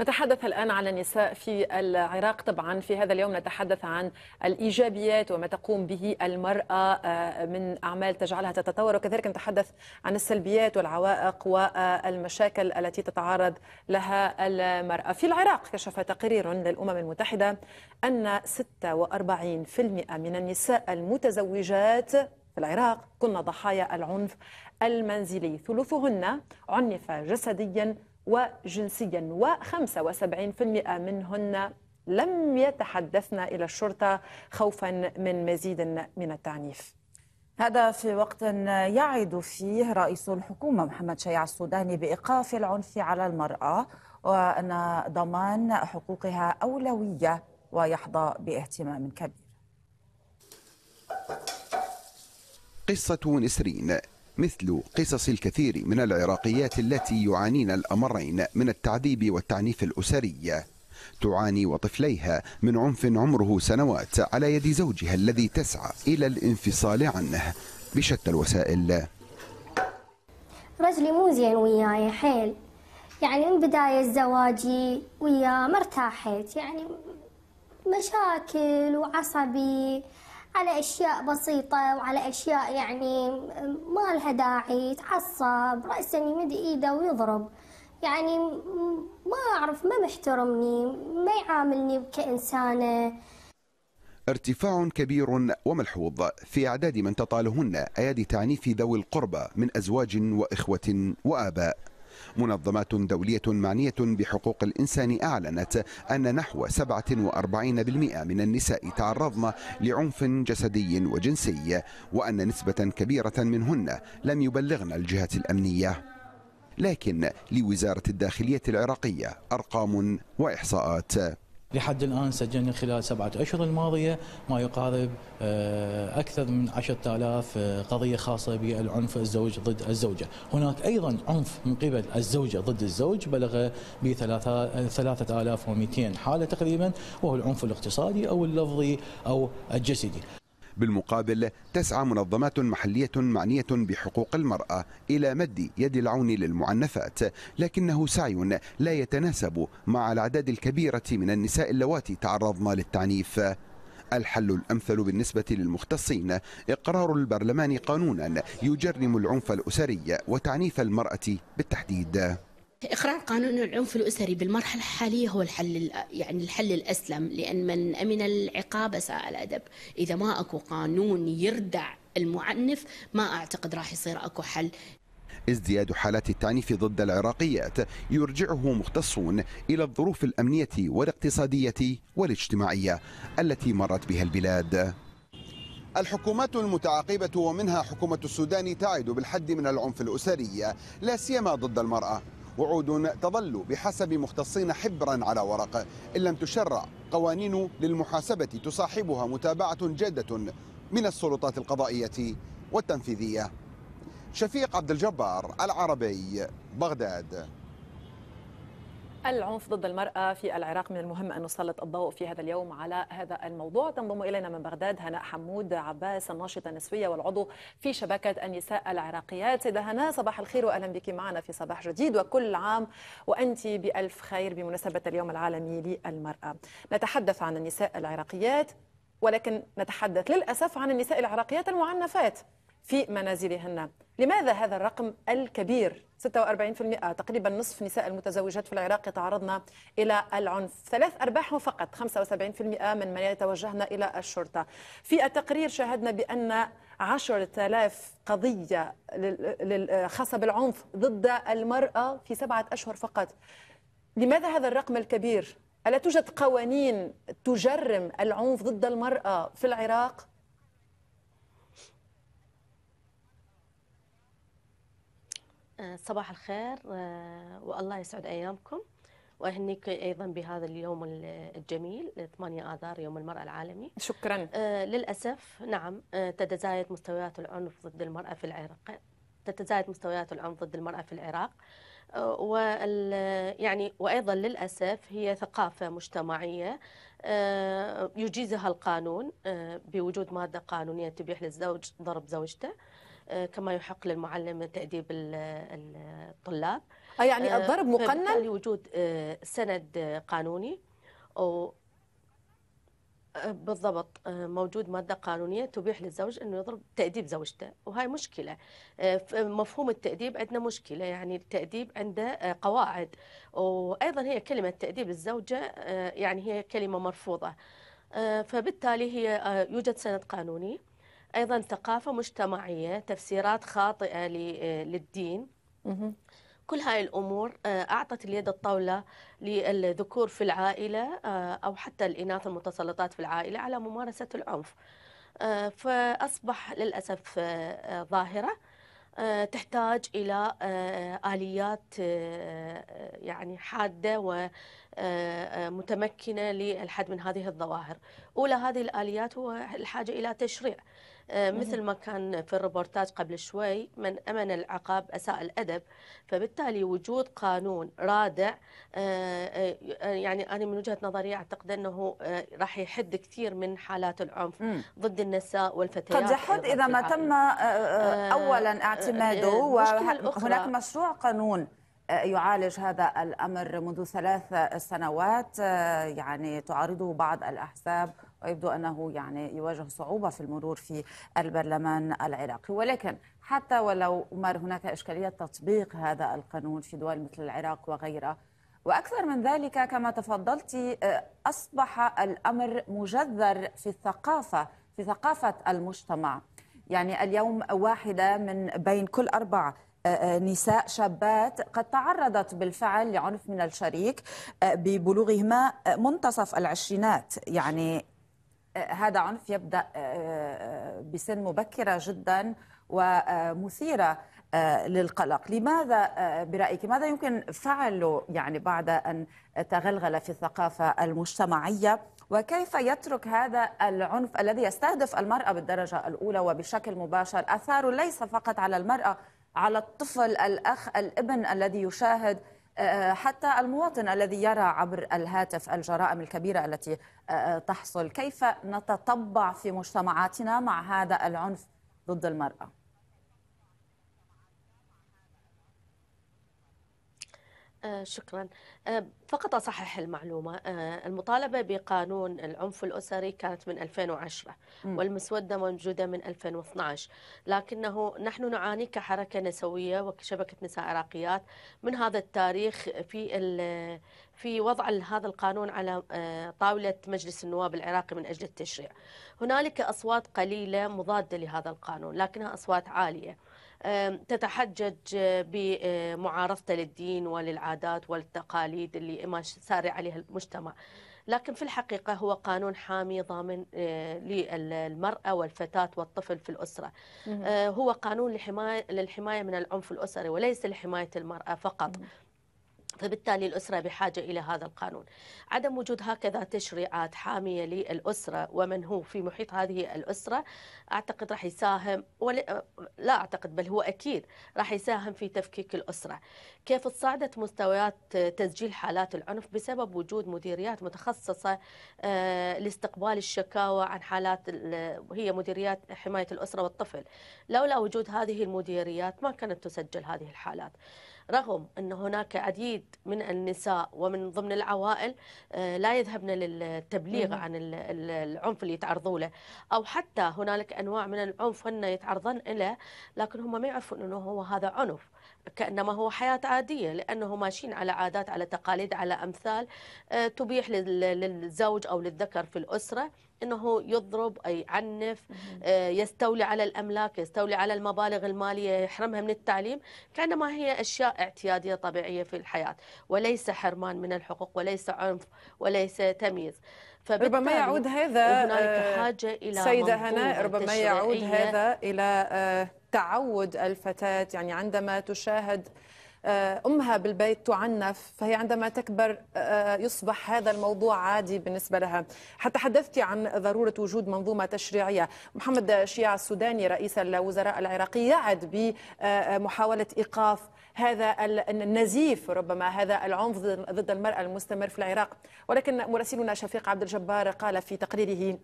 نتحدث الآن على النساء في العراق طبعا في هذا اليوم نتحدث عن الإيجابيات وما تقوم به المرأة آه، من أعمال تجعلها تتطور وكذلك نتحدث عن السلبيات والعوائق والمشاكل التي تتعرض لها المرأة في العراق كشف تقرير للأمم المتحدة أن 46% من النساء المتزوجات في العراق كن ضحايا العنف المنزلي ثلثهن عنف جسديا وجنسيا و75% منهن لم يتحدثن إلى الشرطة خوفا من مزيد من التعنيف هذا في وقت يعد فيه رئيس الحكومة محمد شيع السوداني بإيقاف العنف على المرأة وأن ضمان حقوقها أولوية ويحظى باهتمام كبير قصة نسرين مثل قصص الكثير من العراقيات التي يعانين الأمرين من التعذيب والتعنيف الأسري تعاني وطفليها من عنف عمره سنوات على يد زوجها الذي تسعى إلى الانفصال عنه بشتى الوسائل رجلي مو زين وياي حيل يعني من بداية زواجي وياه ما يعني مشاكل وعصبي على أشياء بسيطة وعلى أشياء يعني ما لها داعي يتعصب رأسا يمد إيده ويضرب يعني ما أعرف ما محترمني ما يعاملني كإنسانة ارتفاع كبير وملحوظ في أعداد من تطالهن أيادي تعنيف ذوي القربى من أزواج وإخوة وآباء منظمات دولية معنية بحقوق الإنسان أعلنت أن نحو 47% من النساء تعرضن لعنف جسدي وجنسي وأن نسبة كبيرة منهن لم يبلغن الجهات الأمنية لكن لوزارة الداخلية العراقية أرقام وإحصاءات لحد الآن سجلنا خلال سبعة أشهر الماضية ما يقارب آه، أكثر من 10000 آه، قضية خاصة بالعنف الزوج ضد الزوجة هناك أيضا عنف من قبل الزوجة ضد الزوج بلغ ب 3200 حالة تقريبا وهو العنف الاقتصادي أو اللفظي أو الجسدي بالمقابل تسعى منظمات محلية معنية بحقوق المرأة إلى مد يد العون للمعنفات لكنه سعي لا يتناسب مع الأعداد الكبيرة من النساء اللواتي تعرضن للتعنيف الحل الأمثل بالنسبة للمختصين إقرار البرلمان قانونا يجرم العنف الأسري وتعنيف المرأة بالتحديد إقرار قانون العنف الأسري بالمرحلة الحالية هو الحل يعني الحل الأسلم لأن من أمن العقاب ساء الأدب إذا ما أكو قانون يردع المعنف ما أعتقد راح يصير أكو حل ازدياد حالات التعنيف ضد العراقيات يرجعه مختصون الى الظروف الامنيه والاقتصاديه والاجتماعيه التي مرت بها البلاد الحكومات المتعاقبة ومنها حكومة السودان تعد بالحد من العنف الأسري لا سيما ضد المرأة وعود تظل بحسب مختصين حبرا على ورق إن لم تشرع قوانين للمحاسبة تصاحبها متابعة جادة من السلطات القضائية والتنفيذية شفيق عبد الجبار العربي بغداد العنف ضد المرأة في العراق من المهم أن نسلط الضوء في هذا اليوم على هذا الموضوع تنضم إلينا من بغداد هناء حمود عباس الناشطة النسوية والعضو في شبكة النساء العراقيات سيدة هناء صباح الخير وأهلا بك معنا في صباح جديد وكل عام وأنت بألف خير بمناسبة اليوم العالمي للمرأة نتحدث عن النساء العراقيات ولكن نتحدث للأسف عن النساء العراقيات المعنفات في منازلهن لماذا هذا الرقم الكبير 46% تقريبا نصف نساء المتزوجات في العراق يتعرضن إلى العنف ثلاث أرباعهم فقط 75% من من يتوجهن إلى الشرطة في التقرير شاهدنا بأن 10000 قضية خاصة بالعنف ضد المرأة في سبعة أشهر فقط لماذا هذا الرقم الكبير؟ ألا توجد قوانين تجرم العنف ضد المرأة في العراق؟ آه، صباح الخير آه، والله يسعد أيامكم وأهنيك أيضا بهذا اليوم الجميل 8 آذار يوم المرأة العالمي شكرا آه، للأسف نعم تتزايد مستويات العنف ضد المرأة في العراق تتزايد مستويات العنف ضد المرأة في العراق و يعني وايضا للاسف هي ثقافه مجتمعيه يجيزها القانون بوجود ماده قانونيه تبيح للزوج ضرب زوجته آه، كما يحق للمعلم تأديب الطلاب آه، يعني آه، الضرب مقنن؟ وجود سند قانوني و بالضبط موجود مادة قانونية تبيح للزوج أنه يضرب تأديب زوجته وهي مشكلة مفهوم التأديب عندنا مشكلة يعني التأديب عنده قواعد وأيضا هي كلمة تأديب الزوجة يعني هي كلمة مرفوضة فبالتالي هي يوجد سند قانوني أيضا ثقافة مجتمعية تفسيرات خاطئة آه، للدين كل هاي الأمور آه، أعطت اليد الطاولة للذكور في العائلة آه، أو حتى الإناث المتسلطات في العائلة على ممارسة العنف فأصبح للأسف ظاهرة تحتاج إلى آليات يعني حادة آه، آه، متمكنة للحد من هذه الظواهر أولى هذه الآليات هو الحاجة إلى تشريع آه، مثل ما كان في الروبورتاج قبل شوي من أمن العقاب أساء الأدب فبالتالي وجود قانون رادع يعني أنا من وجهة نظري أعتقد أنه راح يحد كثير من حالات العنف ضد النساء والفتيات قد يحد إذا ما تم أولا اعتماده وهناك مشروع قانون يعالج هذا الامر منذ ثلاث سنوات آه، يعني تعارضه بعض الاحزاب ويبدو انه يعني يواجه صعوبه في المرور في البرلمان العراقي ولكن حتى ولو عمر هناك اشكاليه تطبيق هذا القانون في دول مثل العراق وغيرها واكثر من ذلك كما تفضلت آه، اصبح الامر مجذر في الثقافه في ثقافه المجتمع يعني اليوم واحده من بين كل اربع نساء شابات قد تعرضت بالفعل لعنف من الشريك آه، ببلوغهما آه، منتصف العشرينات يعني آه، هذا عنف يبدا بسن مبكره جدا ومثيره للقلق لماذا برأيك ماذا يمكن فعله يعني بعد أن تغلغل في الثقافة المجتمعية وكيف يترك هذا العنف الذي يستهدف المرأة بالدرجة الأولى وبشكل مباشر أثاره ليس فقط على المرأة على الطفل الاخ الابن الذي يشاهد آه، آه، حتى المواطن الذي يرى عبر الهاتف الجرائم الكبيره التي آه، تحصل كيف نتطبع في مجتمعاتنا مع هذا العنف ضد المراه آه، شكرا آه، فقط أصحح المعلومة آه، المطالبة بقانون العنف الأسري كانت من 2010 والمسودة موجودة من 2012 لكنه نحن نعاني كحركة نسوية وكشبكة نساء عراقيات من هذا التاريخ في في وضع هذا القانون على طاولة مجلس النواب العراقي من أجل التشريع هنالك أصوات قليلة مضادة لهذا القانون لكنها أصوات عالية تتحجج بمعارضته أه، للدين وللعادات والتقاليد اللي ما ساري عليها المجتمع لكن في الحقيقة هو قانون حامي ضامن أه، للمرأة والفتاة والطفل في الأسرة أه، هو قانون للحماية من العنف الأسري وليس لحماية المرأة فقط فبالتالي الأسرة بحاجة إلى هذا القانون عدم وجود هكذا تشريعات حامية للأسرة ومن هو في محيط هذه الأسرة أعتقد راح يساهم ولا لا أعتقد بل هو أكيد راح يساهم في تفكيك الأسرة كيف تصاعدت مستويات تسجيل حالات العنف بسبب وجود مديريات متخصصة آه، لاستقبال الشكاوى عن حالات هي مديريات حماية الأسرة والطفل لولا وجود هذه المديريات ما كانت تسجل هذه الحالات رغم أن هناك عديد من النساء ومن ضمن العوائل آه، لا يذهبن للتبليغ عن العنف اللي يتعرضوا له أو حتى هنالك أنواع من العنف هن يتعرضن له لكن هم ما يعرفون أنه هو هذا عنف كأنما هو حياة عادية لأنهم ماشيين على عادات على تقاليد على أمثال آه، تبيح للزوج أو للذكر في الأسرة انه يضرب يعنف آه، يستولي على الاملاك يستولي على المبالغ الماليه يحرمها من التعليم كانما هي اشياء اعتياديه طبيعيه في الحياه وليس حرمان من الحقوق وليس عنف وليس تمييز ربما يعود هذا آه، حاجه الى سيده هناء ربما يعود هذا الى آه، تعود الفتاه يعني عندما تشاهد آه، امها بالبيت تعنف فهي عندما تكبر آه، آه، يصبح هذا الموضوع عادي بالنسبه لها حتى حدثت عن ضروره وجود منظومه تشريعيه محمد شيع السوداني رئيس الوزراء العراقي يعد بمحاوله ايقاف هذا النزيف ربما هذا العنف ضد المرأة المستمر في العراق ولكن مراسلنا شفيق عبد الجبار قال في تقريره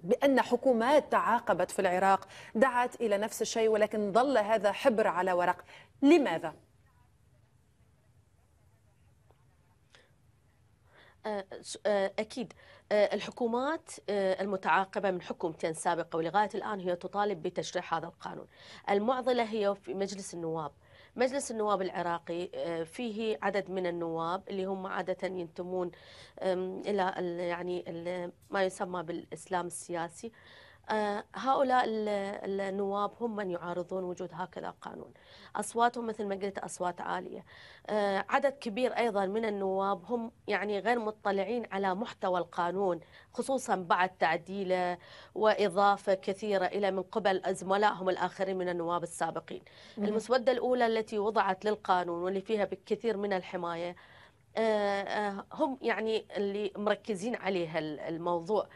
بأن حكومات تعاقبت في العراق دعت إلى نفس الشيء ولكن ظل هذا حبر على ورق لماذا؟ آه، أكيد آه، الحكومات آه، المتعاقبة من حكومتين سابقة ولغاية الآن هي تطالب بتشريح هذا القانون المعضلة هي في مجلس النواب مجلس النواب العراقي فيه عدد من النواب اللي هم عادة ينتمون إلى يعني ما يسمى بالإسلام السياسي آه، هؤلاء النواب هم من يعارضون وجود هكذا قانون أصواتهم مثل ما قلت أصوات عالية آه، عدد كبير أيضا من النواب هم يعني غير مطلعين على محتوى القانون خصوصا بعد تعديله وإضافة كثيرة إلى من قبل زملائهم الآخرين من النواب السابقين المسودة الأولى التي وضعت للقانون واللي فيها بكثير من الحماية آه، هم يعني اللي مركزين عليها الموضوع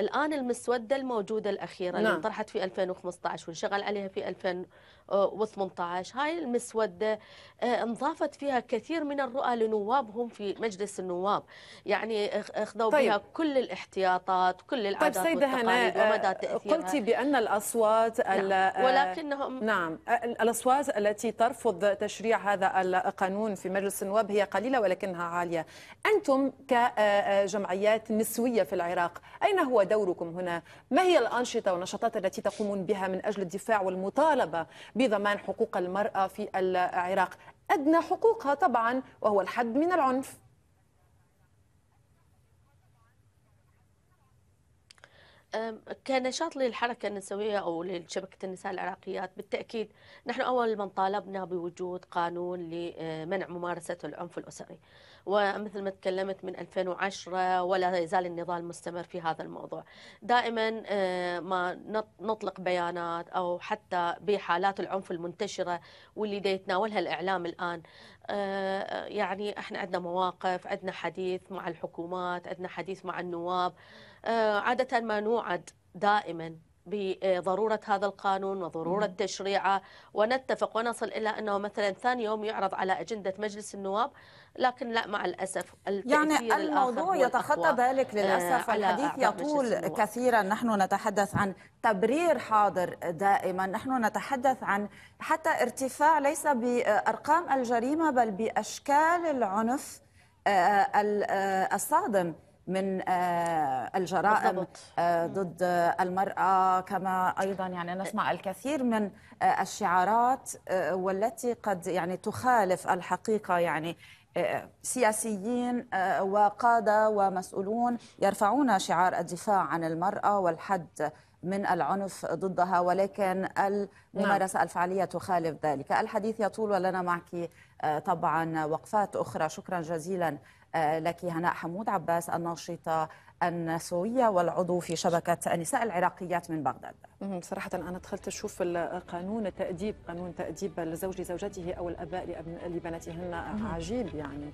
الآن المسودة الموجودة الأخيرة نعم. اللي طرحت في 2015 وانشغل عليها في 2018 هاي المسودة آه، انضافت فيها كثير من الرؤى لنوابهم في مجلس النواب يعني أخذوا طيب. بها كل الاحتياطات كل العادات طيب سيدة والتقاليد هنا ومدى آه، تأثيرها قلتي بأن الأصوات نعم. آه، ولكنهم نعم الأصوات التي ترفض تشريع هذا القانون في مجلس النواب هي قليلة ولكنها عالية أنتم كجمعيات نسوية في العراق أين هو دوركم هنا ما هي الأنشطة والنشاطات التي تقومون بها من أجل الدفاع والمطالبة بضمان حقوق المرأة في العراق أدنى حقوقها طبعا وهو الحد من العنف كنشاط للحركة النسوية أو لشبكة النساء العراقيات بالتأكيد نحن أول من طالبنا بوجود قانون لمنع ممارسة العنف الأسري ومثل ما تكلمت من 2010 ولا يزال النضال مستمر في هذا الموضوع دائما آه، ما نطلق بيانات أو حتى بحالات العنف المنتشرة واللي دا يتناولها الإعلام الآن آه، آه، يعني احنا عندنا مواقف عندنا حديث مع الحكومات عندنا حديث مع النواب عادة ما نوعد دائما بضرورة هذا القانون وضرورة تشريعه ونتفق ونصل إلى أنه مثلا ثاني يوم يعرض على أجندة مجلس النواب لكن لا مع الأسف يعني الموضوع يتخطى ذلك آه، للأسف الحديث يطول كثيرا نحن نتحدث عن تبرير حاضر دائما نحن نتحدث عن حتى ارتفاع ليس بأرقام الجريمة بل بأشكال العنف آه، آه، الصادم من الجرائم بالضبط. ضد المرأة كما أيضا يعني نسمع الكثير من الشعارات والتي قد يعني تخالف الحقيقة يعني سياسيين آه، وقادة ومسؤولون يرفعون شعار الدفاع عن المرأة والحد من العنف ضدها ولكن الممارسة نعم. الفعلية تخالف ذلك الحديث يطول ولنا معك آه، طبعا وقفات أخرى شكرا جزيلا آه، لك هناء حمود عباس الناشطة النسوية والعضو في شبكة النساء العراقيات من بغداد صراحة أنا دخلت أشوف القانون تأديب قانون تأديب الزوج لزوجته أو الأباء لبناتهن عجيب يعني